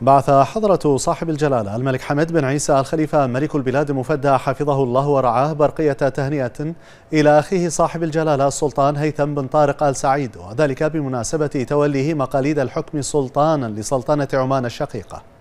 بعث حضرة صاحب الجلالة الملك حمد بن عيسى الخليفة ملك البلاد المفدى حفظه الله ورعاه برقية تهنئة إلى أخيه صاحب الجلالة السلطان هيثم بن طارق آل سعيد وذلك بمناسبة توليه مقاليد الحكم سلطانا لسلطنة عمان الشقيقة